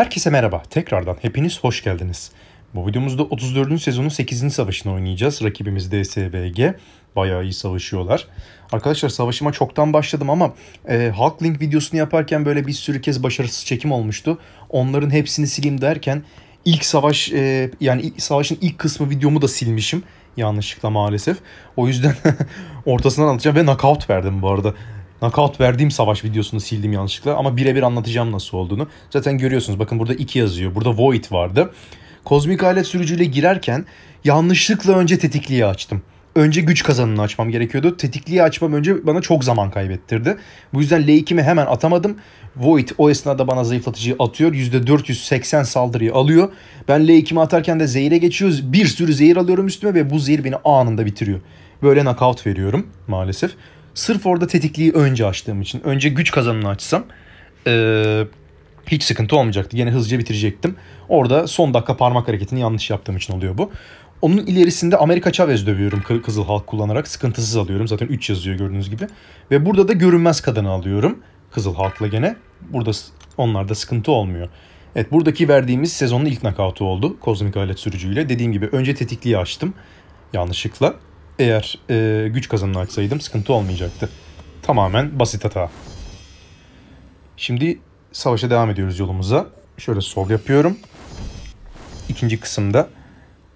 Herkese merhaba. Tekrardan hepiniz hoş geldiniz. Bu videomuzda 34. sezonun 8. savaşını oynayacağız. Rakibimiz DSVG. Bayağı iyi savaşıyorlar. Arkadaşlar savaşıma çoktan başladım ama e, Hulkling videosunu yaparken böyle bir sürü kez başarısız çekim olmuştu. Onların hepsini sileyim derken ilk savaş e, yani savaşın ilk kısmı videomu da silmişim yanlışlıkla maalesef. O yüzden ortasından alacağım ve knockout verdim bu arada. Knockout verdiğim savaş videosunu sildim yanlışlıkla ama birebir anlatacağım nasıl olduğunu. Zaten görüyorsunuz bakın burada 2 yazıyor. Burada Void vardı. Kozmik alet sürücüyle girerken yanlışlıkla önce tetikliği açtım. Önce güç kazanını açmam gerekiyordu. Tetikliği açmam önce bana çok zaman kaybettirdi. Bu yüzden L2'mi hemen atamadım. Void o esnada bana zayıflatıcıyı atıyor. %480 saldırıyı alıyor. Ben L2'mi atarken de zehire geçiyoruz. Bir sürü zehir alıyorum üstüme ve bu zehir beni anında bitiriyor. Böyle knockout veriyorum maalesef. Sırf orada tetikliği önce açtığım için. Önce güç kazanını açsam ee, hiç sıkıntı olmayacaktı. Yine hızlıca bitirecektim. Orada son dakika parmak hareketini yanlış yaptığım için oluyor bu. Onun ilerisinde Amerika Chavez dövüyorum Kızıl Halk kullanarak. Sıkıntısız alıyorum. Zaten 3 yazıyor gördüğünüz gibi. Ve burada da görünmez kadını alıyorum. Kızıl Halk'la gene. Burada onlarda sıkıntı olmuyor. Evet buradaki verdiğimiz sezonun ilk nakavtı oldu. Kozmik alet sürücüyle. Dediğim gibi önce tetikliği açtım. Yanlışlıkla. Eğer e, güç kazanını açsaydım sıkıntı olmayacaktı. Tamamen basit hata. Şimdi savaşa devam ediyoruz yolumuza. Şöyle sol yapıyorum. İkinci kısımda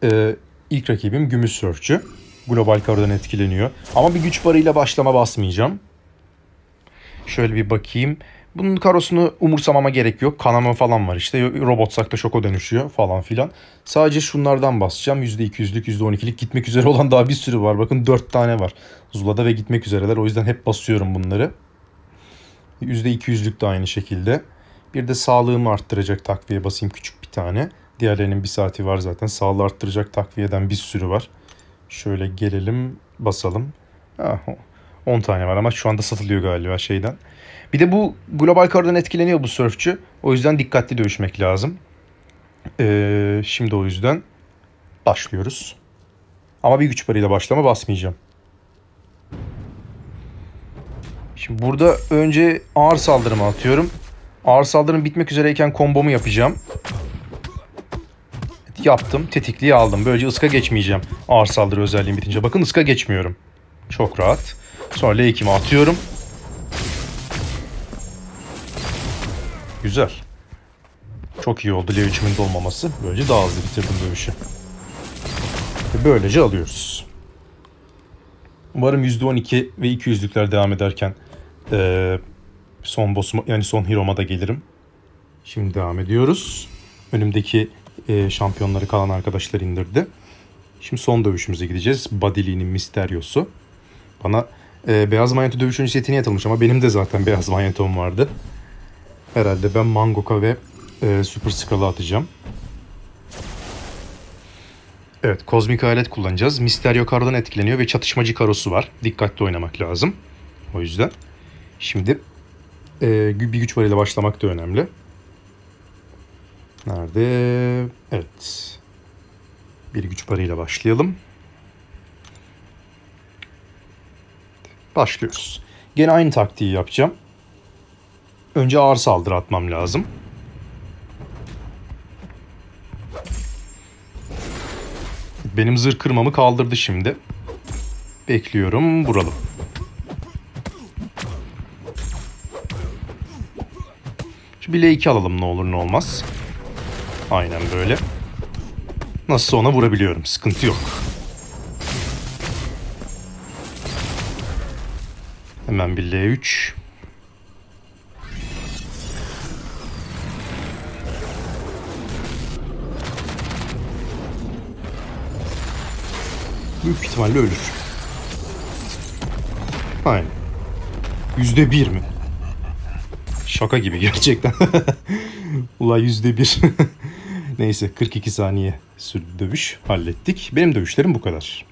e, ilk rakibim Gümüş Sörfçü. Global karodan etkileniyor. Ama bir güç barıyla başlama basmayacağım. Şöyle bir bakayım. Bunun karosunu umursamama gerek yok. Kanama falan var işte. Robotsak da şoka dönüşüyor falan filan. Sadece şunlardan basacağım. %200'lük, %12'lik gitmek üzere olan daha bir sürü var. Bakın 4 tane var. Zula'da ve gitmek üzereler. O yüzden hep basıyorum bunları. %200'lük de aynı şekilde. Bir de sağlığımı arttıracak takviye basayım küçük bir tane. Diğerlerinin bir saati var zaten. Sağlığı arttıracak takviyeden bir sürü var. Şöyle gelelim basalım. Aha, 10 tane var ama şu anda satılıyor galiba şeyden. Bir de bu global kardan etkileniyor bu sörfçü. O yüzden dikkatli dövüşmek lazım. Ee, şimdi o yüzden başlıyoruz. Ama bir güç parayla başlama basmayacağım. Şimdi burada önce ağır saldırımı atıyorum. Ağır saldırım bitmek üzereyken kombomu yapacağım. Yaptım. Tetikliği aldım. Böylece ıska geçmeyeceğim. Ağır saldırı özelliğim bitince. Bakın ıska geçmiyorum. Çok rahat. Sonra l atıyorum. Güzel. Çok iyi oldu L3'ümün dolmaması. Böylece daha hızlı bitirdim dövüşü. Ve böylece alıyoruz. Umarım %12 ve 200'lükler devam ederken ee, son boss'uma yani son hero'ma da gelirim. Şimdi devam ediyoruz. Önümdeki e, şampiyonları kalan arkadaşlar indirdi. Şimdi son dövüşümüze gideceğiz. Badili'nin Misterio'su. Bana e, beyaz manyeto dövüşüncü setine yatılmış ama benim de zaten beyaz manyetom vardı. Herhalde ben Mangoka ve e, Super Skull'ı atacağım. Evet, kozmik alet kullanacağız. Misterio kardan etkileniyor ve çatışmacı karosu var. Dikkatli oynamak lazım. O yüzden. Şimdi e, bir güç var ile başlamak da önemli. Nerede? Evet. Bir güç varıyla başlayalım. Başlıyoruz. Gene aynı taktiği yapacağım. Önce ağır saldırı atmam lazım. Benim zırh kırmamı kaldırdı şimdi. Bekliyorum. buralı. Şu bile 2 alalım ne olur ne olmaz. Aynen böyle. Nasıl ona vurabiliyorum. Sıkıntı yok. Hemen bir L3. Büyük ihtimalle ölür. Aynen. Yüzde bir mi? Şaka gibi gerçekten. ula yüzde bir. Neyse 42 saniye sürdü dövüş. Hallettik. Benim dövüşlerim bu kadar.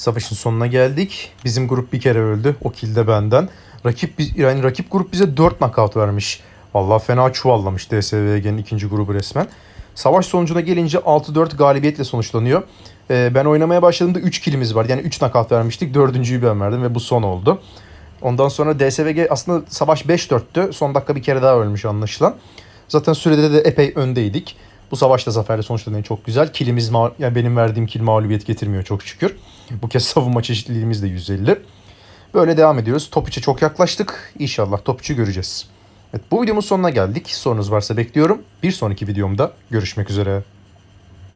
Savaşın sonuna geldik. Bizim grup bir kere öldü. O kilde benden. Rakip yani rakip grup bize 4 knockout vermiş. Valla fena çuvallamış DSVG'nin ikinci grubu resmen. Savaş sonucuna gelince 6-4 galibiyetle sonuçlanıyor. Ee, ben oynamaya başladığımda 3 kilimiz vardı. Yani 3 knockout vermiştik. Dördüncüyü ben verdim ve bu son oldu. Ondan sonra DSVG aslında savaş 5-4'tü. Son dakika bir kere daha ölmüş anlaşılan. Zaten sürede de epey öndeydik. Bu savaş da zaferle sonuçlanıyor çok güzel. Kilimiz yani benim verdiğim kil mağlubiyet getirmiyor çok şükür. Bu kez savunma çeşitliliğimiz de 150. Böyle devam ediyoruz. Top çok yaklaştık. İnşallah top göreceğiz. Evet, bu videomun sonuna geldik. Sorunuz varsa bekliyorum. Bir sonraki videomda görüşmek üzere.